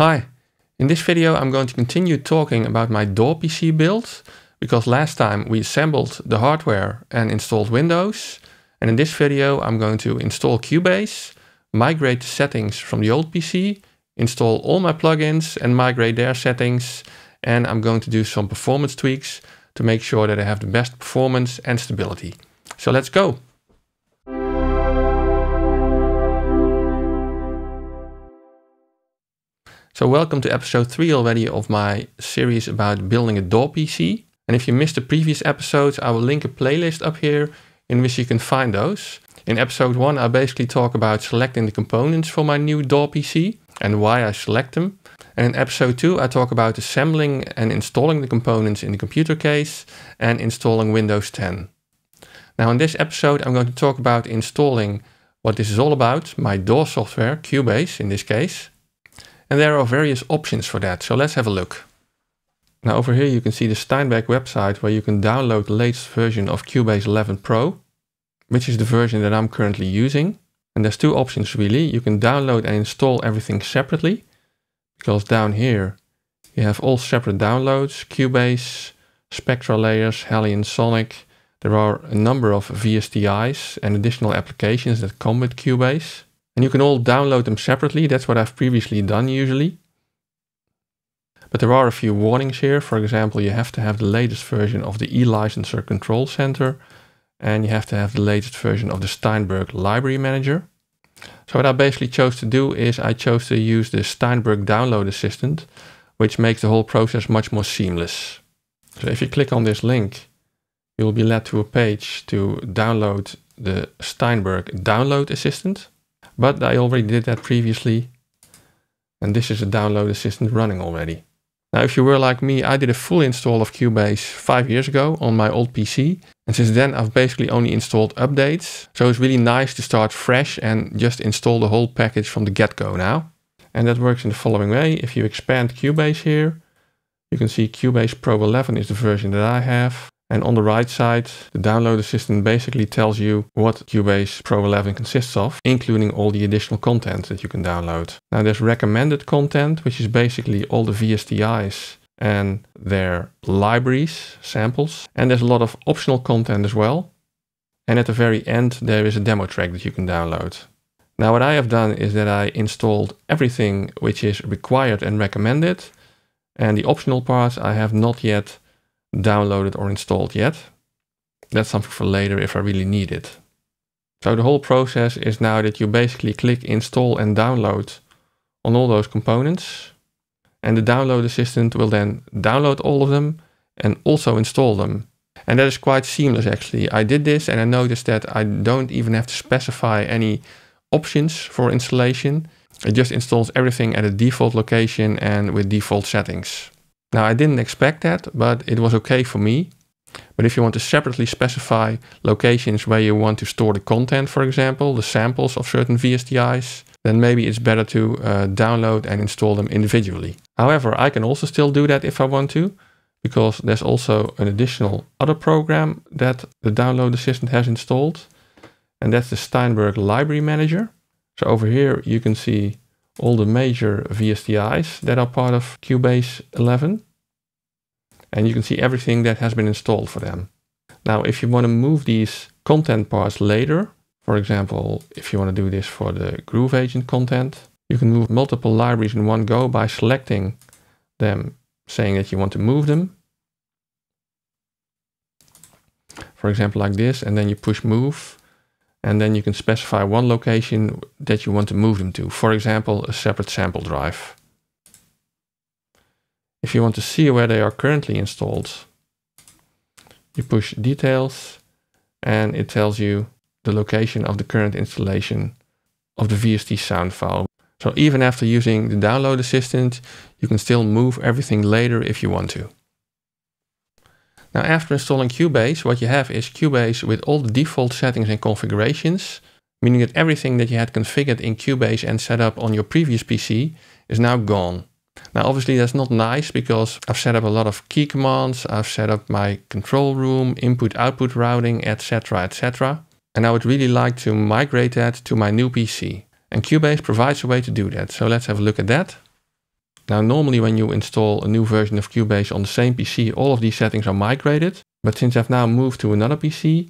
Hi, in this video I'm going to continue talking about my door PC build because last time we assembled the hardware and installed Windows and in this video I'm going to install Cubase, migrate the settings from the old PC, install all my plugins and migrate their settings and I'm going to do some performance tweaks to make sure that I have the best performance and stability. So let's go! So welcome to episode 3 already of my series about building a DAW PC. And if you missed the previous episodes, I will link a playlist up here in which you can find those. In episode 1, I basically talk about selecting the components for my new DAW PC and why I select them. And in episode 2, I talk about assembling and installing the components in the computer case and installing Windows 10. Now in this episode, I'm going to talk about installing what this is all about, my DAW software, Cubase in this case, and there are various options for that. So let's have a look. Now over here you can see the Steinbeck website where you can download the latest version of Cubase 11 Pro, which is the version that I'm currently using. And there's two options really. You can download and install everything separately because down here you have all separate downloads, Cubase, Spectral layers, Hellion, Sonic. There are a number of VSTIs and additional applications that come with Cubase. And you can all download them separately. That's what I've previously done usually. But there are a few warnings here. For example, you have to have the latest version of the eLicenser Control Center and you have to have the latest version of the Steinberg Library Manager. So what I basically chose to do is I chose to use the Steinberg Download Assistant, which makes the whole process much more seamless. So if you click on this link, you'll be led to a page to download the Steinberg Download Assistant but I already did that previously. And this is a download assistant running already. Now, if you were like me, I did a full install of Cubase five years ago on my old PC. And since then, I've basically only installed updates. So it's really nice to start fresh and just install the whole package from the get-go now. And that works in the following way. If you expand Cubase here, you can see Cubase Pro 11 is the version that I have. And on the right side, the download assistant basically tells you what Cubase Pro 11 consists of, including all the additional content that you can download. Now there's recommended content, which is basically all the VSTIs and their libraries, samples. And there's a lot of optional content as well. And at the very end, there is a demo track that you can download. Now what I have done is that I installed everything which is required and recommended. And the optional parts I have not yet downloaded or installed yet. That's something for later if I really need it. So the whole process is now that you basically click install and download on all those components. And the download assistant will then download all of them and also install them. And that is quite seamless actually. I did this and I noticed that I don't even have to specify any options for installation. It just installs everything at a default location and with default settings. Now I didn't expect that, but it was okay for me. But if you want to separately specify locations where you want to store the content, for example, the samples of certain VSTIs, then maybe it's better to uh, download and install them individually. However, I can also still do that if I want to, because there's also an additional other program that the download assistant has installed, and that's the Steinberg Library Manager. So over here you can see all the major VSTIs that are part of Cubase 11. And you can see everything that has been installed for them. Now, if you want to move these content parts later, for example, if you want to do this for the Groove Agent content, you can move multiple libraries in one go by selecting them, saying that you want to move them. For example, like this, and then you push move, and then you can specify one location that you want to move them to. For example, a separate sample drive. If you want to see where they are currently installed, you push details and it tells you the location of the current installation of the VST sound file. So even after using the download assistant, you can still move everything later if you want to. Now after installing Cubase, what you have is Cubase with all the default settings and configurations, meaning that everything that you had configured in Cubase and set up on your previous PC is now gone. Now obviously that's not nice because I've set up a lot of key commands, I've set up my control room, input output routing, etc etc. And I would really like to migrate that to my new PC. And Cubase provides a way to do that. So let's have a look at that. Now, normally when you install a new version of Cubase on the same PC, all of these settings are migrated. But since I've now moved to another PC,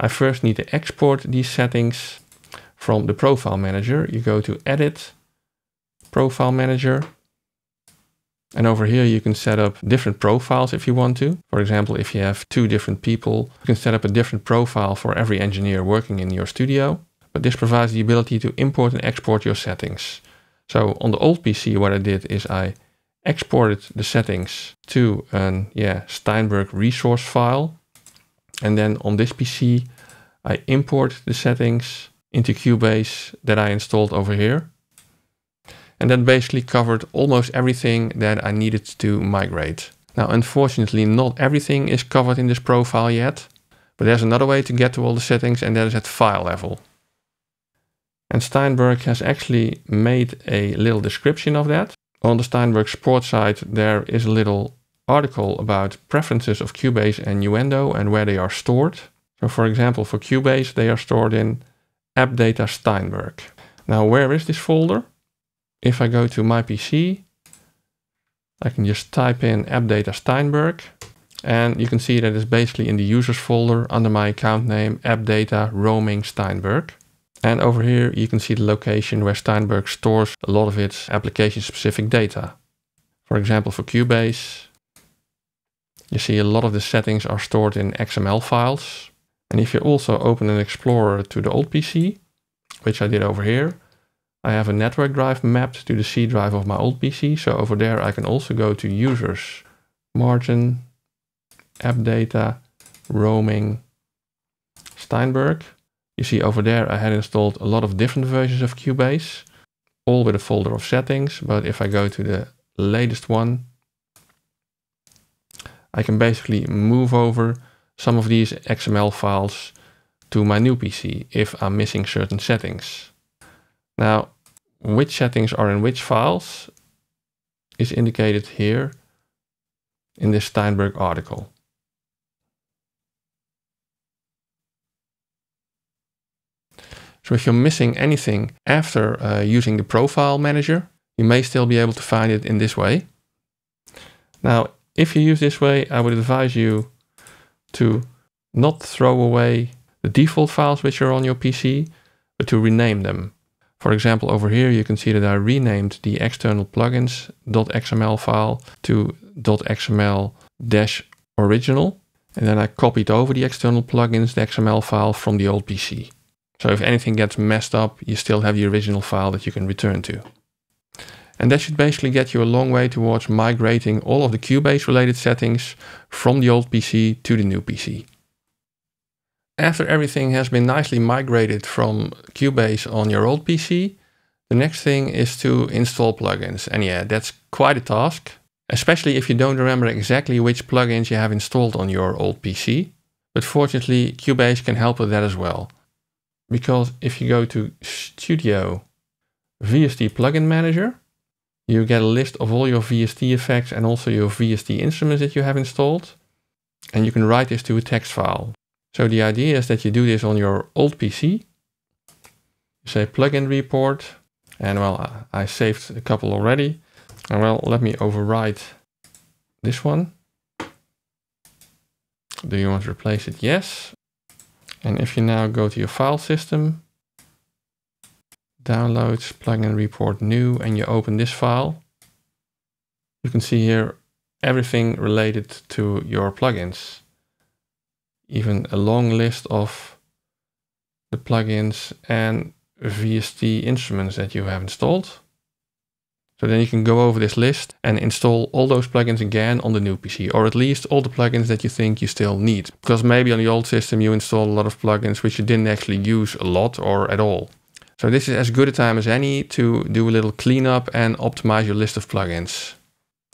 I first need to export these settings from the profile manager. You go to edit, profile manager. And over here you can set up different profiles if you want to. For example, if you have two different people, you can set up a different profile for every engineer working in your studio. But this provides the ability to import and export your settings. So on the old PC, what I did is I exported the settings to a yeah, Steinberg resource file. And then on this PC, I import the settings into Cubase that I installed over here. And that basically covered almost everything that I needed to migrate. Now, unfortunately, not everything is covered in this profile yet, but there's another way to get to all the settings and that is at file level. And Steinberg has actually made a little description of that. On the Steinberg Sports site, there is a little article about preferences of Cubase and Nuendo and where they are stored. So for example, for Cubase, they are stored in app data Steinberg. Now, where is this folder? If I go to my PC, I can just type in app data Steinberg and you can see that it's basically in the users folder under my account name, app data roaming Steinberg. And over here you can see the location where Steinberg stores a lot of its application specific data. For example, for Cubase, you see a lot of the settings are stored in XML files. And if you also open an Explorer to the old PC, which I did over here, I have a network drive mapped to the C drive of my old PC. So over there I can also go to users, margin, app data, roaming, Steinberg. You see over there, I had installed a lot of different versions of Cubase, all with a folder of settings. But if I go to the latest one, I can basically move over some of these XML files to my new PC if I'm missing certain settings. Now, which settings are in which files is indicated here in this Steinberg article. So if you're missing anything after uh, using the profile manager, you may still be able to find it in this way. Now, if you use this way, I would advise you to not throw away the default files which are on your PC, but to rename them. For example, over here you can see that I renamed the external plugins.xml file to .xml-original. And then I copied over the external plugins, XML file from the old PC. So if anything gets messed up, you still have the original file that you can return to. And that should basically get you a long way towards migrating all of the Cubase related settings from the old PC to the new PC. After everything has been nicely migrated from Cubase on your old PC, the next thing is to install plugins. And yeah, that's quite a task, especially if you don't remember exactly which plugins you have installed on your old PC. But fortunately, Cubase can help with that as well because if you go to Studio VST Plugin Manager, you get a list of all your VST effects and also your VST instruments that you have installed. And you can write this to a text file. So the idea is that you do this on your old PC. say plugin report, and well, I saved a couple already. And well, let me overwrite this one. Do you want to replace it? Yes. And if you now go to your file system, downloads, plugin report new, and you open this file, you can see here everything related to your plugins. Even a long list of the plugins and VST instruments that you have installed. So then you can go over this list and install all those plugins again on the new PC, or at least all the plugins that you think you still need. Because maybe on the old system you installed a lot of plugins which you didn't actually use a lot or at all. So this is as good a time as any to do a little cleanup and optimize your list of plugins.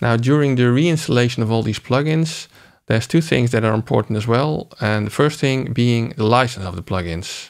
Now during the reinstallation of all these plugins, there's two things that are important as well. And the first thing being the license of the plugins.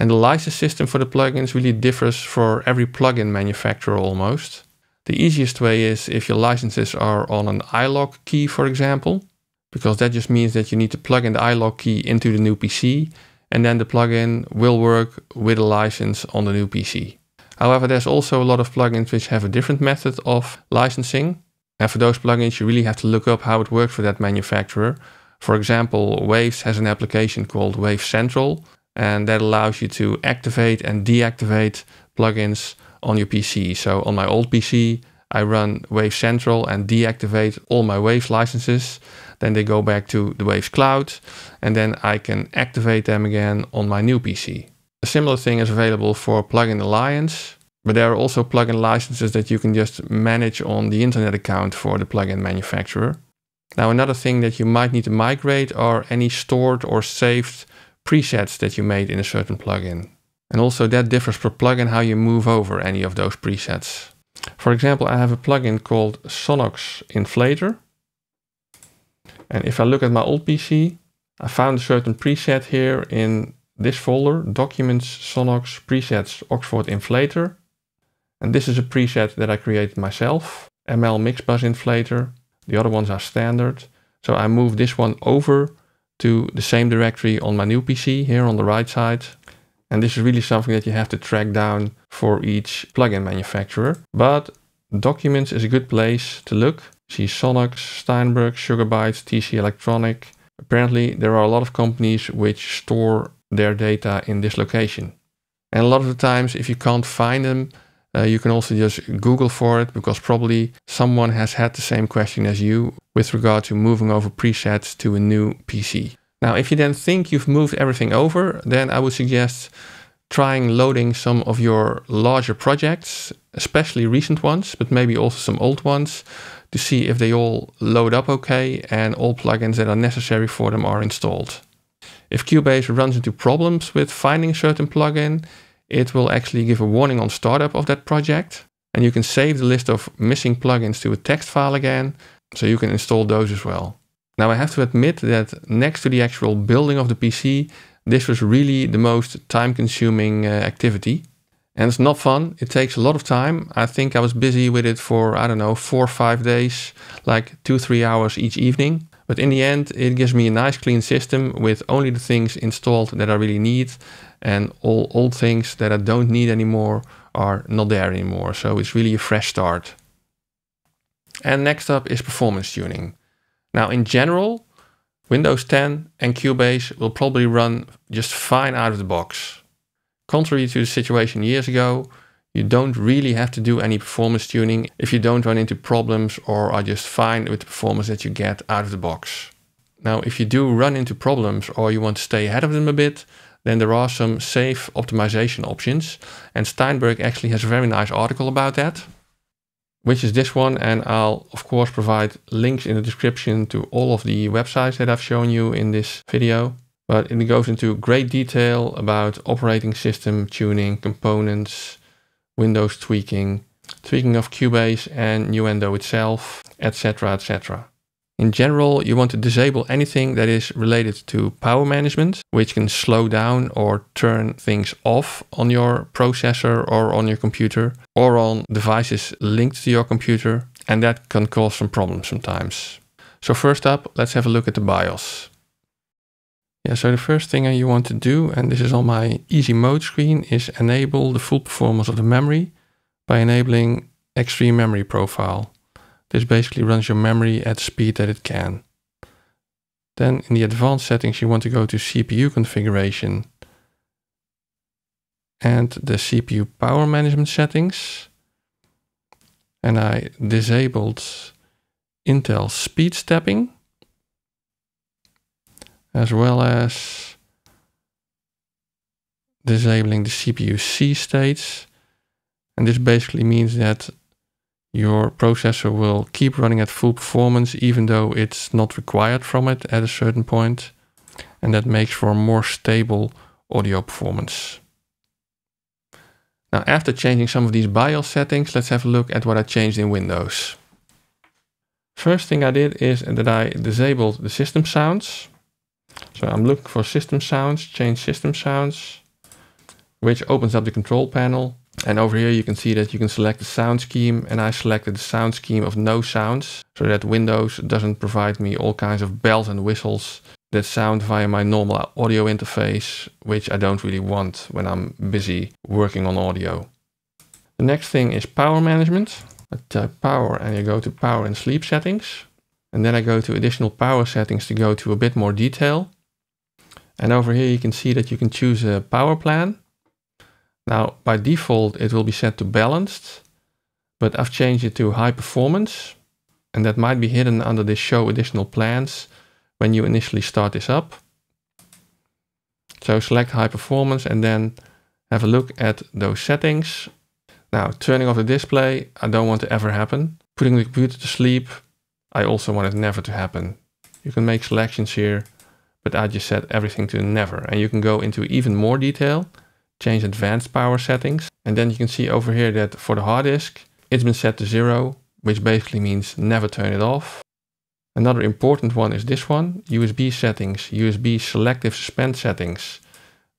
And the license system for the plugins really differs for every plugin manufacturer almost. The easiest way is if your licenses are on an iLog key, for example, because that just means that you need to plug in the iLog key into the new PC, and then the plugin will work with a license on the new PC. However, there's also a lot of plugins which have a different method of licensing. And for those plugins, you really have to look up how it works for that manufacturer. For example, Waves has an application called Wave Central, and that allows you to activate and deactivate plugins on your PC. So on my old PC, I run Wave Central and deactivate all my Waves licenses. Then they go back to the Waves Cloud, and then I can activate them again on my new PC. A similar thing is available for Plugin Alliance, but there are also plugin licenses that you can just manage on the internet account for the plugin manufacturer. Now, another thing that you might need to migrate are any stored or saved presets that you made in a certain plugin. And also that differs per plugin how you move over any of those presets. For example, I have a plugin called Sonox Inflator. And if I look at my old PC, I found a certain preset here in this folder, Documents, Sonox, Presets, Oxford Inflator. And this is a preset that I created myself, ML Mixbus Inflator. The other ones are standard. So I move this one over to the same directory on my new PC here on the right side. And this is really something that you have to track down for each plugin manufacturer. But documents is a good place to look. See Sonics, Steinberg, Sugarbytes, TC Electronic. Apparently there are a lot of companies which store their data in this location. And a lot of the times if you can't find them, uh, you can also just Google for it because probably someone has had the same question as you with regard to moving over presets to a new PC. Now, if you then think you've moved everything over, then I would suggest trying loading some of your larger projects, especially recent ones, but maybe also some old ones, to see if they all load up okay and all plugins that are necessary for them are installed. If Cubase runs into problems with finding a certain plugin, it will actually give a warning on startup of that project. And you can save the list of missing plugins to a text file again, so you can install those as well. Now I have to admit that next to the actual building of the PC, this was really the most time consuming uh, activity. And it's not fun. It takes a lot of time. I think I was busy with it for, I don't know, four or five days, like two, three hours each evening. But in the end, it gives me a nice clean system with only the things installed that I really need. And all old things that I don't need anymore are not there anymore. So it's really a fresh start. And next up is performance tuning. Now, in general, Windows 10 and Cubase will probably run just fine out of the box. Contrary to the situation years ago, you don't really have to do any performance tuning if you don't run into problems or are just fine with the performance that you get out of the box. Now, if you do run into problems or you want to stay ahead of them a bit, then there are some safe optimization options. And Steinberg actually has a very nice article about that which is this one. And I'll of course provide links in the description to all of the websites that I've shown you in this video. But it goes into great detail about operating system tuning, components, Windows tweaking, tweaking of Cubase and Nuendo itself, etc. etc. In general, you want to disable anything that is related to power management, which can slow down or turn things off on your processor or on your computer or on devices linked to your computer. And that can cause some problems sometimes. So first up, let's have a look at the BIOS. Yeah, so the first thing you want to do, and this is on my easy mode screen, is enable the full performance of the memory by enabling extreme memory profile. This basically runs your memory at the speed that it can. Then in the advanced settings, you want to go to CPU configuration and the CPU power management settings. And I disabled Intel speed stepping as well as disabling the CPU C states. And this basically means that your processor will keep running at full performance even though it's not required from it at a certain point and that makes for more stable audio performance. Now after changing some of these BIOS settings let's have a look at what I changed in Windows. First thing I did is that I disabled the system sounds. So I'm looking for system sounds, change system sounds, which opens up the control panel and over here you can see that you can select the sound scheme and I selected the sound scheme of no sounds so that Windows doesn't provide me all kinds of bells and whistles that sound via my normal audio interface, which I don't really want when I'm busy working on audio. The next thing is power management. I type power and you go to power and sleep settings. And then I go to additional power settings to go to a bit more detail. And over here you can see that you can choose a power plan. Now, by default, it will be set to balanced, but I've changed it to high performance, and that might be hidden under this show additional plans when you initially start this up. So select high performance and then have a look at those settings. Now, turning off the display, I don't want to ever happen. Putting the computer to sleep, I also want it never to happen. You can make selections here, but I just set everything to never. And you can go into even more detail change advanced power settings. And then you can see over here that for the hard disk, it's been set to zero, which basically means never turn it off. Another important one is this one, USB settings, USB selective suspend settings.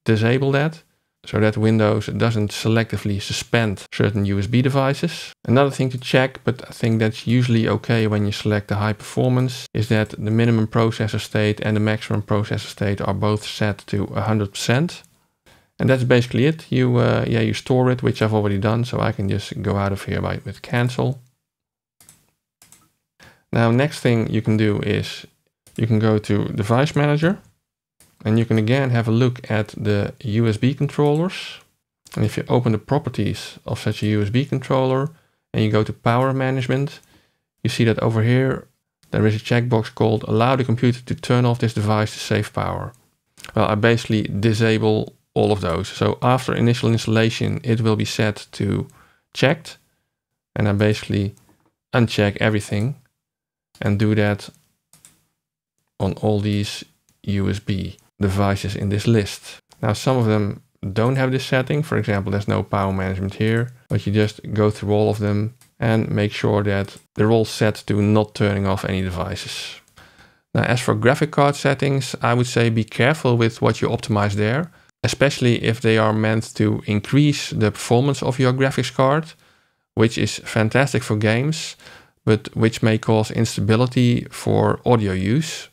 Disable that so that Windows doesn't selectively suspend certain USB devices. Another thing to check, but I think that's usually okay when you select the high performance, is that the minimum processor state and the maximum processor state are both set to 100%. And that's basically it. You uh, yeah you store it, which I've already done, so I can just go out of here by with cancel. Now next thing you can do is you can go to device manager and you can again have a look at the USB controllers. And if you open the properties of such a USB controller and you go to power management, you see that over here there is a checkbox called allow the computer to turn off this device to save power. Well, I basically disable all of those. So after initial installation, it will be set to checked. And I basically uncheck everything and do that on all these USB devices in this list. Now some of them don't have this setting. For example, there's no power management here, but you just go through all of them and make sure that they're all set to not turning off any devices. Now, as for graphic card settings, I would say be careful with what you optimize there especially if they are meant to increase the performance of your graphics card, which is fantastic for games, but which may cause instability for audio use.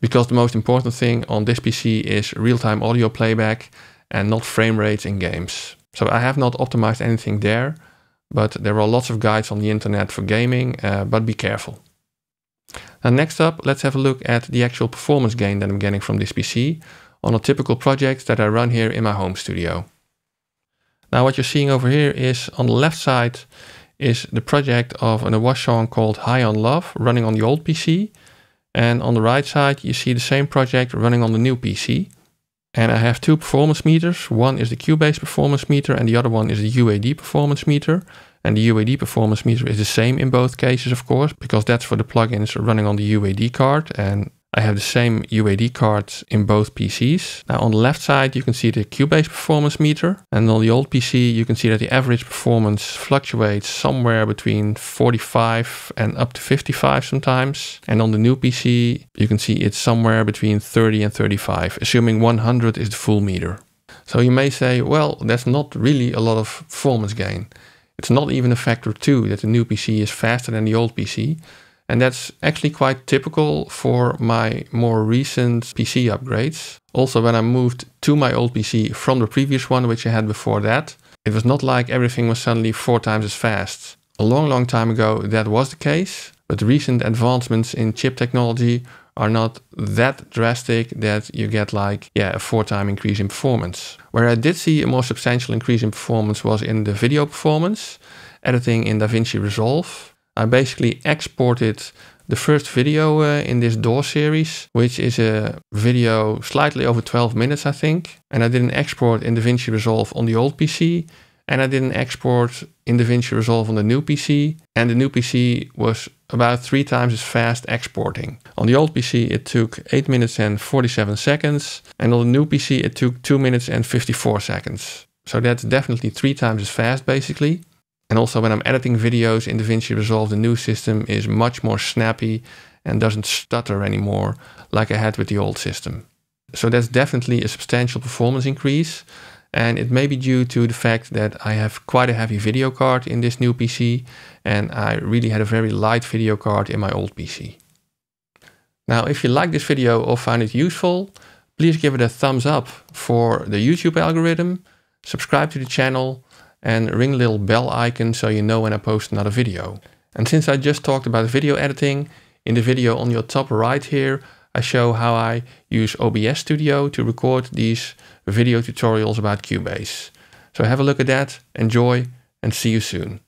Because the most important thing on this PC is real time audio playback and not frame rates in games. So I have not optimized anything there, but there are lots of guides on the internet for gaming, uh, but be careful. Now, next up, let's have a look at the actual performance gain that I'm getting from this PC on a typical project that I run here in my home studio. Now what you're seeing over here is on the left side is the project of an Awash song called High on Love running on the old PC. And on the right side, you see the same project running on the new PC. And I have two performance meters. One is the Cubase performance meter and the other one is the UAD performance meter. And the UAD performance meter is the same in both cases, of course, because that's for the plugins running on the UAD card. And I have the same UAD cards in both PCs. Now on the left side, you can see the Cubase performance meter. And on the old PC, you can see that the average performance fluctuates somewhere between 45 and up to 55 sometimes. And on the new PC, you can see it's somewhere between 30 and 35, assuming 100 is the full meter. So you may say, well, that's not really a lot of performance gain. It's not even a factor two that the new PC is faster than the old PC. And that's actually quite typical for my more recent PC upgrades. Also, when I moved to my old PC from the previous one, which I had before that, it was not like everything was suddenly four times as fast. A long, long time ago, that was the case, but recent advancements in chip technology are not that drastic that you get like, yeah, a four time increase in performance. Where I did see a more substantial increase in performance was in the video performance, editing in DaVinci Resolve I basically exported the first video uh, in this door series, which is a video slightly over 12 minutes, I think. And I did an export in DaVinci Resolve on the old PC. And I did an export in DaVinci Resolve on the new PC. And the new PC was about three times as fast exporting. On the old PC, it took 8 minutes and 47 seconds. And on the new PC, it took 2 minutes and 54 seconds. So that's definitely three times as fast, basically. And also when I'm editing videos in DaVinci Resolve, the new system is much more snappy and doesn't stutter anymore like I had with the old system. So that's definitely a substantial performance increase. And it may be due to the fact that I have quite a heavy video card in this new PC and I really had a very light video card in my old PC. Now, if you like this video or found it useful, please give it a thumbs up for the YouTube algorithm, subscribe to the channel, and ring the little bell icon so you know when I post another video. And since I just talked about video editing, in the video on your top right here, I show how I use OBS Studio to record these video tutorials about Cubase. So have a look at that, enjoy, and see you soon.